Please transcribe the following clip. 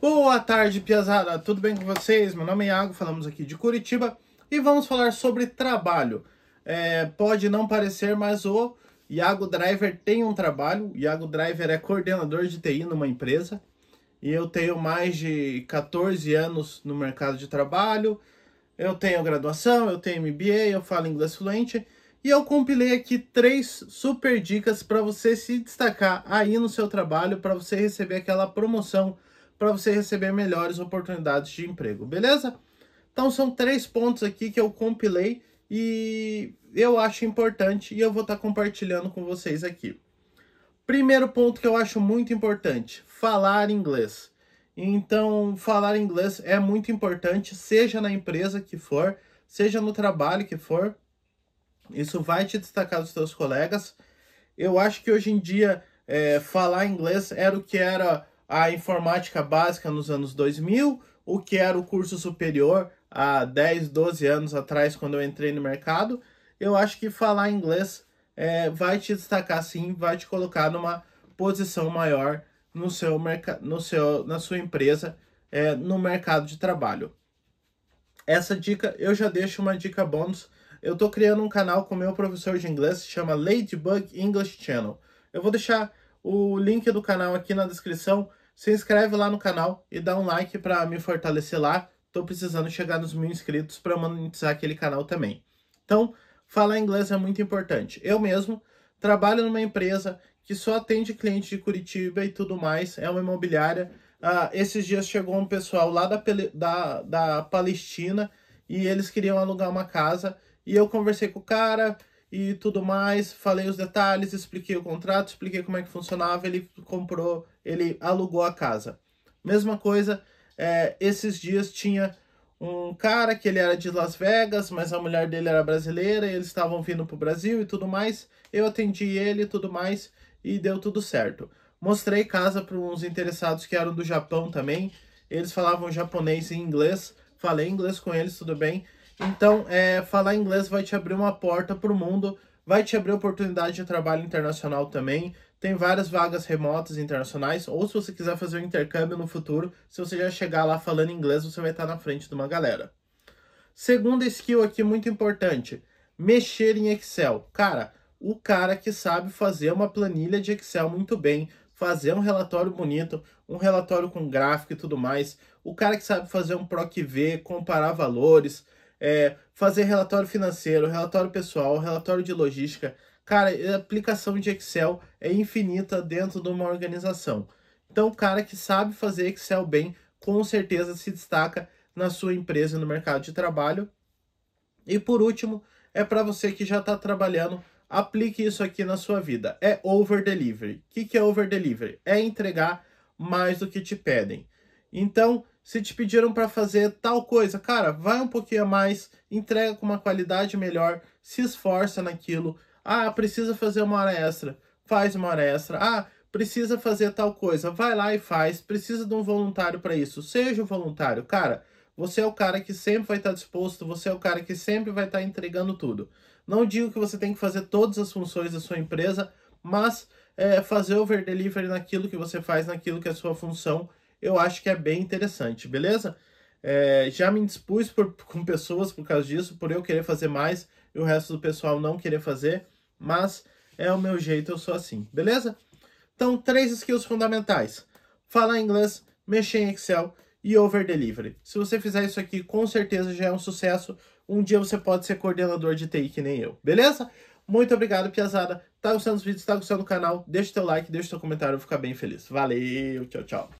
Boa tarde, Piazada! Tudo bem com vocês? Meu nome é Iago, falamos aqui de Curitiba e vamos falar sobre trabalho. É, pode não parecer, mas o Iago Driver tem um trabalho. O Iago Driver é coordenador de TI numa empresa e eu tenho mais de 14 anos no mercado de trabalho. Eu tenho graduação, eu tenho MBA, eu falo inglês fluente e eu compilei aqui três super dicas para você se destacar aí no seu trabalho, para você receber aquela promoção para você receber melhores oportunidades de emprego, beleza? Então são três pontos aqui que eu compilei e eu acho importante e eu vou estar tá compartilhando com vocês aqui. Primeiro ponto que eu acho muito importante, falar inglês. Então, falar inglês é muito importante, seja na empresa que for, seja no trabalho que for. Isso vai te destacar dos seus colegas. Eu acho que hoje em dia é, falar inglês era o que era a informática básica nos anos 2000, o que era o curso superior há 10, 12 anos atrás, quando eu entrei no mercado, eu acho que falar inglês é, vai te destacar sim, vai te colocar numa posição maior no seu no seu, na sua empresa, é, no mercado de trabalho. Essa dica, eu já deixo uma dica bônus. Eu estou criando um canal com meu professor de inglês, se chama Ladybug English Channel. Eu vou deixar o link do canal aqui na descrição se inscreve lá no canal e dá um like para me fortalecer lá. Tô precisando chegar nos mil inscritos para monetizar aquele canal também. Então, falar inglês é muito importante. Eu mesmo trabalho numa empresa que só atende clientes de Curitiba e tudo mais, é uma imobiliária. Uh, esses dias chegou um pessoal lá da, da, da Palestina e eles queriam alugar uma casa. E eu conversei com o cara e tudo mais, falei os detalhes, expliquei o contrato, expliquei como é que funcionava. Ele comprou, ele alugou a casa. Mesma coisa, é, esses dias tinha um cara que ele era de Las Vegas, mas a mulher dele era brasileira, e eles estavam vindo para o Brasil e tudo mais. Eu atendi ele e tudo mais, e deu tudo certo. Mostrei casa para uns interessados que eram do Japão também. Eles falavam japonês e inglês. Falei inglês com eles, tudo bem. Então, é, falar inglês vai te abrir uma porta para o mundo vai te abrir oportunidade de trabalho internacional também. Tem várias vagas remotas internacionais, ou se você quiser fazer um intercâmbio no futuro, se você já chegar lá falando inglês, você vai estar na frente de uma galera. Segunda skill aqui muito importante, mexer em Excel. Cara, o cara que sabe fazer uma planilha de Excel muito bem, fazer um relatório bonito, um relatório com gráfico e tudo mais, o cara que sabe fazer um PROC V, comparar valores, é, fazer relatório financeiro, relatório pessoal, relatório de logística. Cara, a aplicação de Excel é infinita dentro de uma organização. Então, o cara que sabe fazer Excel bem, com certeza se destaca na sua empresa no mercado de trabalho. E por último, é para você que já está trabalhando, aplique isso aqui na sua vida. É over delivery. O que, que é over delivery? É entregar mais do que te pedem. Então, se te pediram para fazer tal coisa, cara, vai um pouquinho a mais, entrega com uma qualidade melhor, se esforça naquilo. Ah, precisa fazer uma hora extra, faz uma hora extra. Ah, precisa fazer tal coisa, vai lá e faz. Precisa de um voluntário para isso, seja um voluntário, cara. Você é o cara que sempre vai estar tá disposto, você é o cara que sempre vai estar tá entregando tudo. Não digo que você tem que fazer todas as funções da sua empresa, mas é, fazer over delivery naquilo que você faz, naquilo que é a sua função eu acho que é bem interessante, beleza? É, já me dispus por, com pessoas por causa disso, por eu querer fazer mais e o resto do pessoal não querer fazer, mas é o meu jeito, eu sou assim, beleza? Então, três skills fundamentais: falar inglês, mexer em Excel e over delivery. Se você fizer isso aqui, com certeza já é um sucesso. Um dia você pode ser coordenador de TI que nem eu, beleza? Muito obrigado, Piazada. Tá gostando dos vídeos, tá gostando do canal? Deixa o teu like, deixa o teu comentário, eu vou ficar bem feliz. Valeu, tchau, tchau.